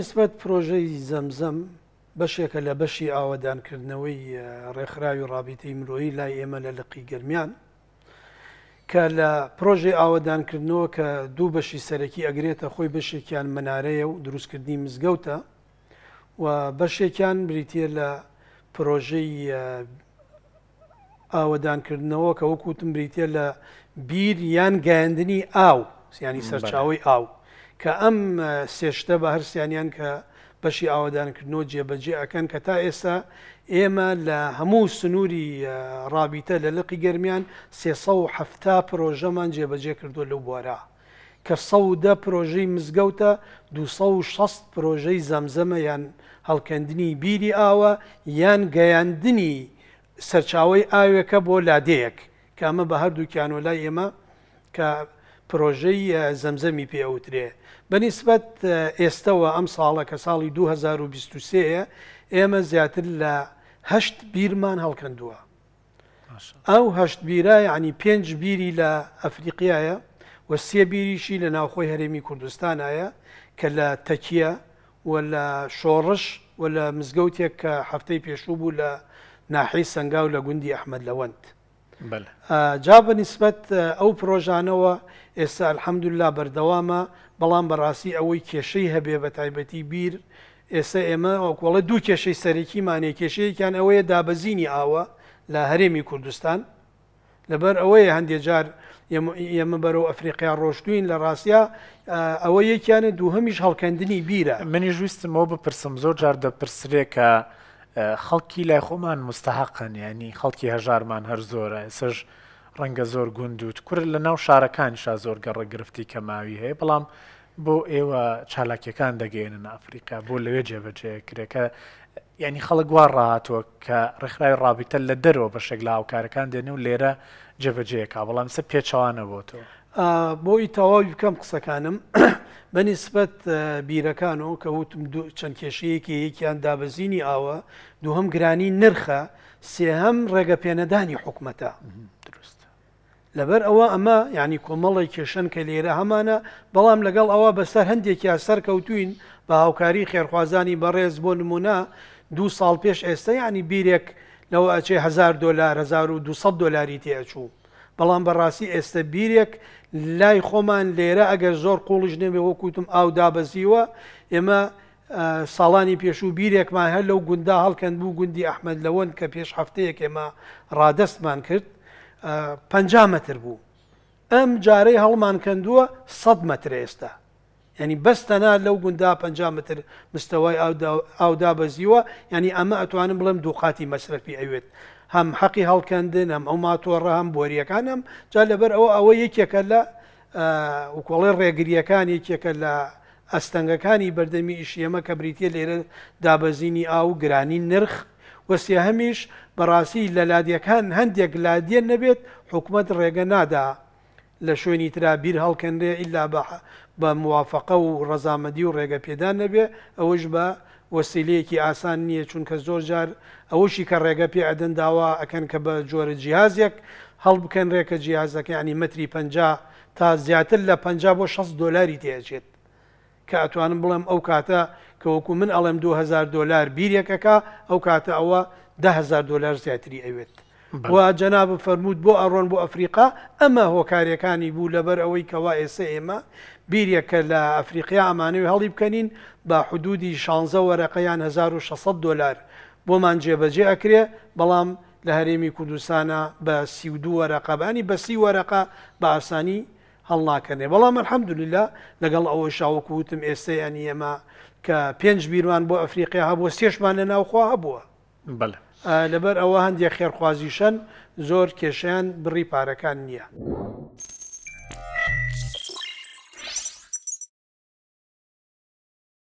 نسبەت پرۆژەی زەمزەم بەشێکە لە بەشی ئاوادانکردنەوەی ڕێکخراوی ڕابیتەی مرۆیی لای ئێمە لە لقی گەرمیان کە لە پرۆژی ئاوادانکردنەوە کە دوو بەشی سەرەکی ئەگرێتە خۆی بەشێکیان منارەیە و دروستکردنی مزگەوتە و بەشێکیان بریتە لە پرۆژەی ئاوەدانکردنەوە کە وەکوتم بریتە لە بیر یان گەاندنی ئاو سیانی سەرچاوی ئاو. کە ئەم سێشتە بە هەرسیانیان کە بەشی ئاوادانکردنەوە جێبەجێەکەن کە تا ئێستا ئێمە لە هەموو سنووری رابیتە لە لقی گەرمیان سێ پرۆژەمان جێبەجێ کردو لەو بوارە کە سەودە پرۆژەی مزگەوتە 260 پرۆژەی زەمزەمە یان هەڵکەندنی بیری ئاوە یان گەیاندنی سەرچاوی ئاوێکە بۆ لادەیەک کامە بە هەردوو کیانۆلای ئێمە کە پرۆژەی زەمزەمی پێوترێ بەنیسبەت ئێستەوە ئەم ساڵە کە ساڵی 2023 ئێمە زیاتر لە هەشت بیرمان هەڵکەندووە ئەو هەشت بیرای عنی پێنج بیری لە ئەفریقایە و سێ بیریشی لە ناوخۆی هەرێمی کوردستانایە کە لە تەکیە و لە شۆڕش و لە مزگەوتێک کە هەفتەی پێشوو بوو لە ناحی سنگاو لە گوندی ئەحمد لەوەند. جا بە نسبەت ئەو پرۆژانەوە ئێستا الحەمدللا بەردەوامە بەڵام بەڕاستی ئەوەی کێشەی هەبێ بە تایبەتی بیر ئێستا ئێمە وەکوڵە دوو کێشەی سەرەکیمانێ کێشەیەکیان ئەوەیە دابەزینی ئاوە لە هەرێمی کوردستان لەبەر ئەوەیە هەندێک جار ئێمە بەرەو ئەفریقیا ڕۆشتوین لە ڕاستیا ئەوە یەکیانە دووهمیش هەڵکەندنی بیرە منی ژویستمەوە بپرسم زۆر جار دەپرسرێکە خەڵکی لای خۆمان مستحقن ینی خەڵکی هەژارمان هەر زۆرە سەر ڕەنگە زۆر گوندوت کورد لە ناو شارەکانیشا زۆر گەڕە گرفتی کەماوی هەیە بەڵام بۆ ئێوە چالاکیەکان دەگەێنن ئەفریقا بۆ لەوێ جێبەجێکرێکە ینی خەڵک گوار ڕاتوە کە ڕێکخرای ڕابیتە لە دەرەوە بە شێک لاوکارەکان دێنێ و لێرە جێبەجێکا بەڵام سە پێچوانە بۆ تۆ بۆی تەواوی بکەم قسەکانم بەنیسبەت بیرەکانەوە کە وتم چەند کێشەیەکی یەکیان دابەزینی ئاوە دووهم گرانی نرخە سێهەم ڕێگە پێنەدانی حکوومەتە دروست لەبەر ئەوە ئەمە ینی کۆمەڵی کێشن کە لێرە هەمانە بەڵام لەگەڵ ئەوە بەسەر هەندێکی یاسەر کەوتوین بە هاوکاری خێرخوازانی بەڕێز بۆ نمونە دو ساڵ پێش ئێستا ینی بیرێک لەوە ئەچێ هزار دلار 1200 دلاری تێچوو بەڵام بەڕاستی ئێستا بیرێک لای خۆمان لێرە ئەگەر زۆر قوڵش نێبێ وەکوتم ئاو دابەزیوە ئێمە ساڵانی پێشوو بیرێکمان هەر لەو گوندا هەڵکەند بوو گوندی ئەحمد لەوەن کە پێش هەفتەیەک ئێمە ڕادستمان کرد پ مەتر بوو. ئەم جارەی هەڵمان کەندووە 100 مەتر ئێستا. ینی بەستەنا لەو گوندا 5 متر مستەوای ئاودا بەزیوە ینی ئەمە ئەتوانم بڵم دووقاتی مەصرفی ئەوێت هەم حەقی هەڵکەندن هەم ئەو ماتۆڕە هەم بۆریەکان هەم جا لەبەر ئەوە ئەوە یەکێکە لە وکۆڵی ڕێگریەکان یەکێکە لە ئەستەنگەکانی بەردەمی ئیشیەمە کە بریتە لێرە دابەزینی ئاو گرانی نرخ وەسی هەمیش بەڕاستی لە لادیەکان هەندێک لادیە نەبێت حکوومەت ڕێگە نادا لە شوێنی ترا بیر هەڵکەندێ ئللا بە موافقە و ڕەزامەدی و ڕێگە پێدان نەبێ ئەوەش بە وەسیلەیەکی ئاسان نییە چونکە زۆر جار ئەوەشی کە ڕێگە پێ ئەدەن داوا ئەکەن کە بە جۆرە جیازێک هەڵ بکەن ڕێکە جیازەکە ینی متری پ تا زیاتر لە پ بۆ 6 دلاری تێچێت کە ئەتوانم بڵێم ئەو کاتە کە وەکو من ئەڵێم 2000 دلار بیرێکەکە ئەو کاتە ئەوە 10000 دلار زیاتری ئەوێت. وا جەناب فەرمووت بۆ ئەڕۆن بۆ ئەفریقا ئەمە هۆکارەکانی بوو لەبەر ئەوەی کەوا ئێسە ئێمە بیرێکە لە ئەفریقیا ئامانەوەی هەڵی بکەنین با حدودی شانزە وەرەقەیان 1600 دلار بۆمان جێبەجێ ئەکرێ بەڵام لە هەرێمی کوردستانە بە سیودو وەرەقەبانی بەسی وەرەقا بە ئاسانی هەڵناکەنێ بەڵام الحەمدوللا لەگەڵ ئەوە شاوەکووتم ئێستا ئەنی ئێمە کە پێنج بیروان بۆ ئەفریقیا هەبووە سێشمان لە ناوخوا هەبووە لەبەر ئەوە هەندێک خێرخوازیشەن زۆر کێشیان بڕی پارەکان نییە.